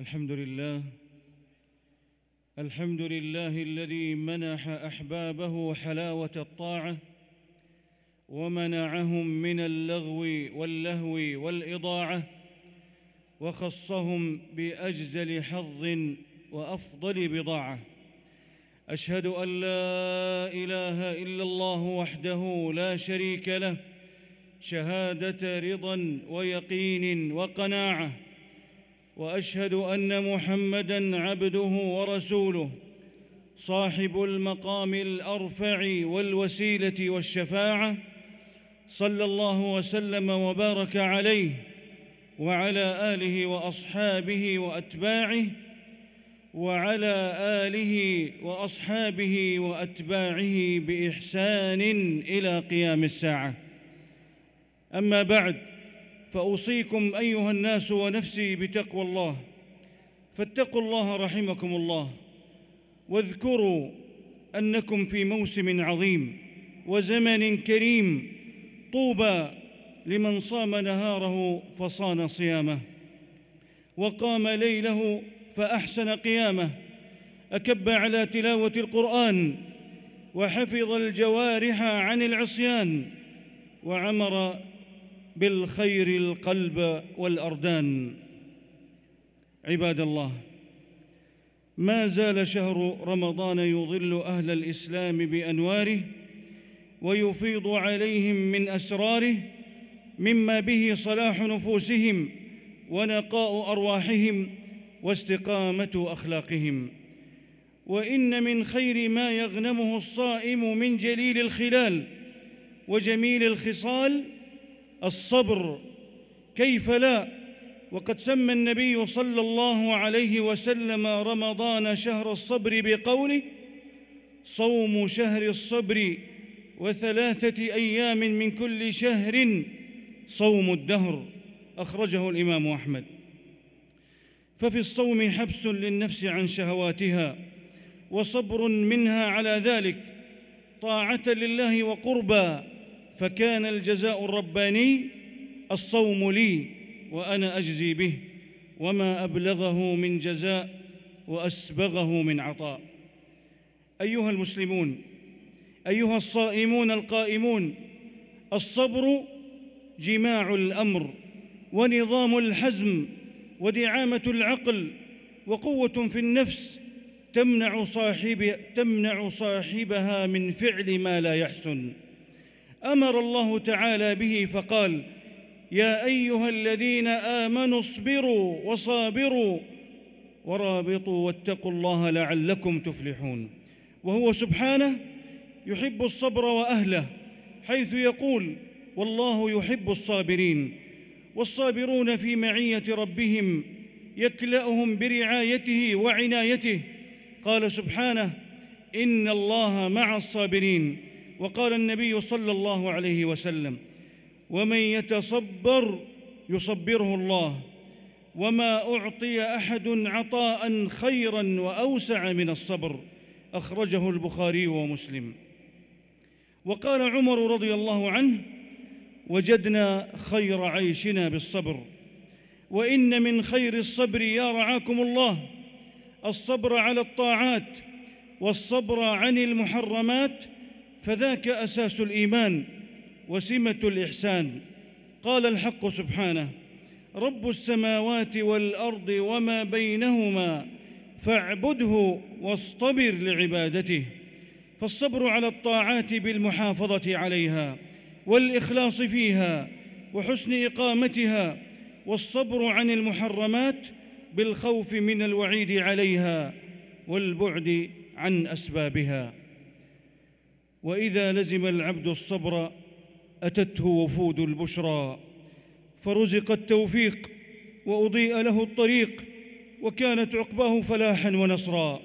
الحمد لله الحمد لله الذي منح احبابه حلاوه الطاعه ومنعهم من اللغو واللهو والاضاعه وخصهم باجزل حظ وافضل بضاعه اشهد ان لا اله الا الله وحده لا شريك له شهاده رضا ويقين وقناعه واشهد ان محمدا عبده ورسوله صاحب المقام الارفع والوسيله والشفاعه صلى الله وسلم وبارك عليه وعلى اله واصحابه واتباعه وعلى اله واصحابه واتباعه باحسان الى قيام الساعه اما بعد فاوصيكم ايها الناس ونفسي بتقوى الله فاتقوا الله رحمكم الله واذكروا انكم في موسم عظيم وزمن كريم طوبى لمن صام نهاره فصان صيامه وقام ليله فاحسن قيامه اكب على تلاوه القران وحفظ الجوارح عن العصيان وعمر بالخير القلب والأردان عباد الله ما زال شهر رمضان يظل أهل الإسلام بأنواره ويفيض عليهم من أسراره مما به صلاح نفوسهم ونقاء أرواحهم واستقامة أخلاقهم وإن من خير ما يغنمه الصائم من جليل الخلال وجميل الخصال الصبر كيف لا وقد سمى النبي صلى الله عليه وسلم رمضان شهر الصبر بقوله صوم شهر الصبر وثلاثه ايام من كل شهر صوم الدهر اخرجه الامام احمد ففي الصوم حبس للنفس عن شهواتها وصبر منها على ذلك طاعه لله وقربا فكان الجزاء الرباني الصوم لي وانا اجزي به وما ابلغه من جزاء واسبغه من عطاء ايها المسلمون ايها الصائمون القائمون الصبر جماع الامر ونظام الحزم ودعامه العقل وقوه في النفس تمنع, صاحب تمنع صاحبها من فعل ما لا يحسن امر الله تعالى به فقال يا ايها الذين امنوا اصبروا وصابروا ورابطوا واتقوا الله لعلكم تفلحون وهو سبحانه يحب الصبر واهله حيث يقول والله يحب الصابرين والصابرون في معيه ربهم يكلاهم برعايته وعنايته قال سبحانه ان الله مع الصابرين وقال النبي صلى الله عليه وسلم ومن يتصبر يصبره الله وما اعطي احد عطاء خيرا واوسع من الصبر اخرجه البخاري ومسلم وقال عمر رضي الله عنه وجدنا خير عيشنا بالصبر وان من خير الصبر يا رعاكم الله الصبر على الطاعات والصبر عن المحرمات فذاك اساس الايمان وسمه الاحسان قال الحق سبحانه رب السماوات والارض وما بينهما فاعبده واصطبر لعبادته فالصبر على الطاعات بالمحافظه عليها والاخلاص فيها وحسن اقامتها والصبر عن المحرمات بالخوف من الوعيد عليها والبعد عن اسبابها واذا لزم العبد الصبر اتته وفود البشرى فرزق التوفيق واضيء له الطريق وكانت عقباه فلاحا ونصرا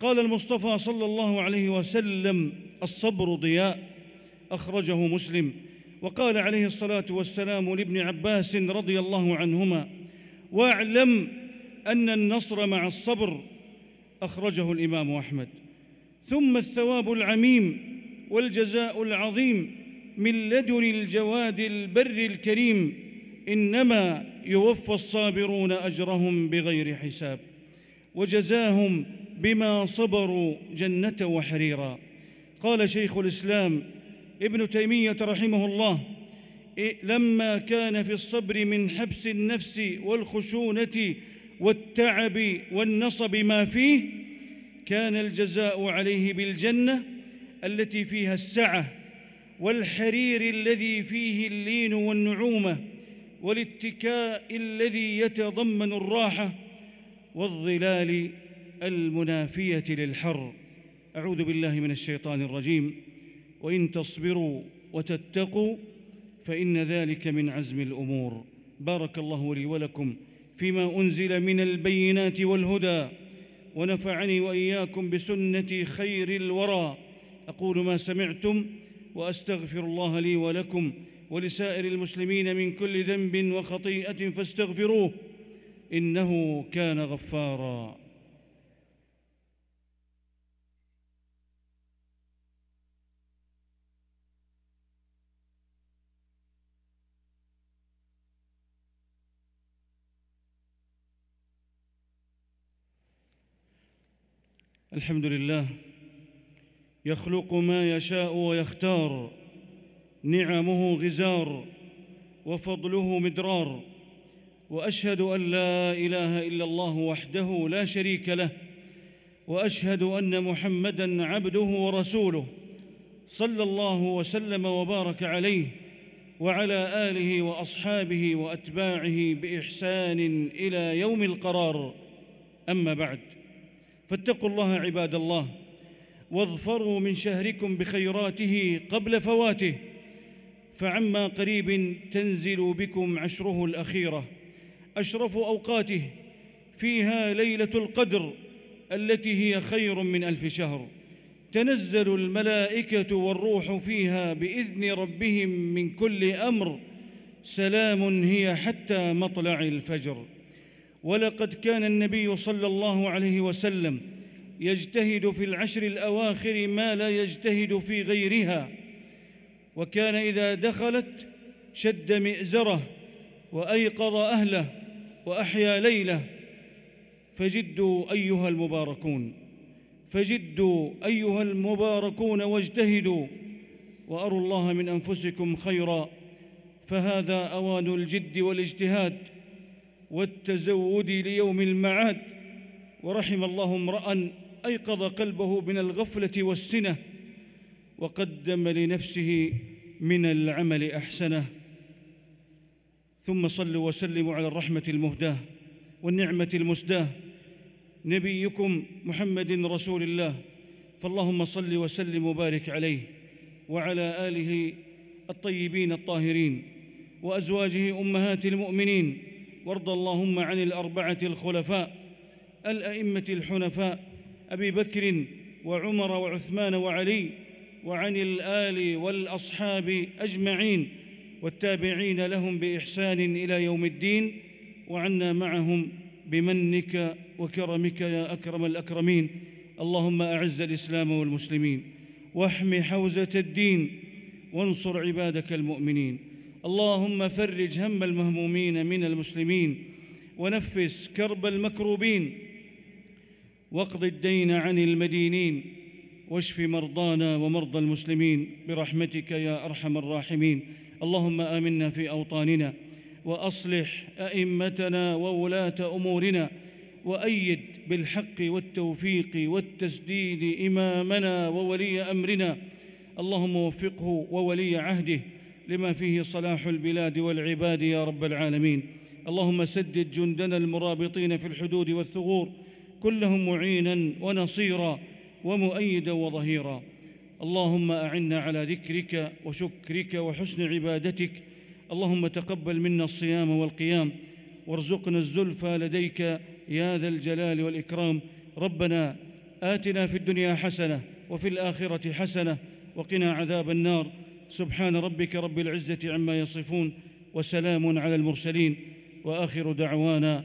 قال المصطفى صلى الله عليه وسلم الصبر ضياء اخرجه مسلم وقال عليه الصلاه والسلام لابن عباس رضي الله عنهما واعلم ان النصر مع الصبر اخرجه الامام احمد ثم الثواب العميم والجزاء العظيم من لدن الجواد البر الكريم انما يوفى الصابرون اجرهم بغير حساب وجزاهم بما صبروا جنه وحريرا قال شيخ الاسلام ابن تيميه رحمه الله لما كان في الصبر من حبس النفس والخشونه والتعب والنصب ما فيه كان الجزاء عليه بالجنه التي فيها السعه والحرير الذي فيه اللين والنعومه والاتكاء الذي يتضمن الراحه والظلال المنافيه للحر اعوذ بالله من الشيطان الرجيم وان تصبروا وتتقوا فان ذلك من عزم الامور بارك الله لي ولكم فيما انزل من البينات والهدى ونفعني واياكم بسنه خير الورى اقول ما سمعتم واستغفر الله لي ولكم ولسائر المسلمين من كل ذنب وخطيئه فاستغفروه انه كان غفارا الحمد لله يخلق ما يشاء ويختار نعمه غزار وفضله مدرار واشهد ان لا اله الا الله وحده لا شريك له واشهد ان محمدا عبده ورسوله صلى الله وسلم وبارك عليه وعلى اله واصحابه واتباعه باحسان الى يوم القرار اما بعد فاتقوا الله عباد الله واظفروا من شهركم بخيراته قبل فواته فعما قريب تنزل بكم عشره الاخيره اشرف اوقاته فيها ليله القدر التي هي خير من الف شهر تنزل الملائكه والروح فيها باذن ربهم من كل امر سلام هي حتى مطلع الفجر ولقد كان النبي صلى الله عليه وسلم يجتهد في العشر الاواخر ما لا يجتهد في غيرها وكان اذا دخلت شد مئزره وايقظ اهله واحيا ليله فجدوا ايها المباركون فجدوا ايها المباركون واجتهدوا واروا الله من انفسكم خيرا فهذا اوان الجد والاجتهاد والتزود ليوم المعاد ورحم الله امرأ ايقظ قلبه من الغفله والسنه وقدم لنفسه من العمل احسنه ثم صلوا وسلموا على الرحمه المهداه والنعمه المسداه نبيكم محمد رسول الله فاللهم صل وسلم وبارك عليه وعلى اله الطيبين الطاهرين وازواجه امهات المؤمنين وارض اللهم عن الاربعه الخلفاء الائمه الحنفاء ابي بكر وعمر وعثمان وعلي وعن الال والاصحاب اجمعين والتابعين لهم باحسان الى يوم الدين وعنا معهم بمنك وكرمك يا اكرم الاكرمين اللهم اعز الاسلام والمسلمين واحم حوزه الدين وانصر عبادك المؤمنين اللهم فرج هم المهمومين من المسلمين ونفس كرب المكروبين واقض الدين عن المدينين واشف مرضانا ومرضى المسلمين برحمتك يا ارحم الراحمين اللهم امنا في اوطاننا واصلح ائمتنا وولاه امورنا وايد بالحق والتوفيق والتسديد امامنا وولي امرنا اللهم وفقه وولي عهده لما فيه صلاح البلاد والعباد يا رب العالمين اللهم سدد جندنا المرابطين في الحدود والثغور كن لهم معينا ونصيرا ومؤيدا وظهيرا اللهم اعنا على ذكرك وشكرك وحسن عبادتك اللهم تقبل منا الصيام والقيام وارزقنا الزلفى لديك يا ذا الجلال والاكرام ربنا اتنا في الدنيا حسنه وفي الاخره حسنه وقنا عذاب النار سبحان ربك رب العزه عما يصفون وسلام على المرسلين واخر دعوانا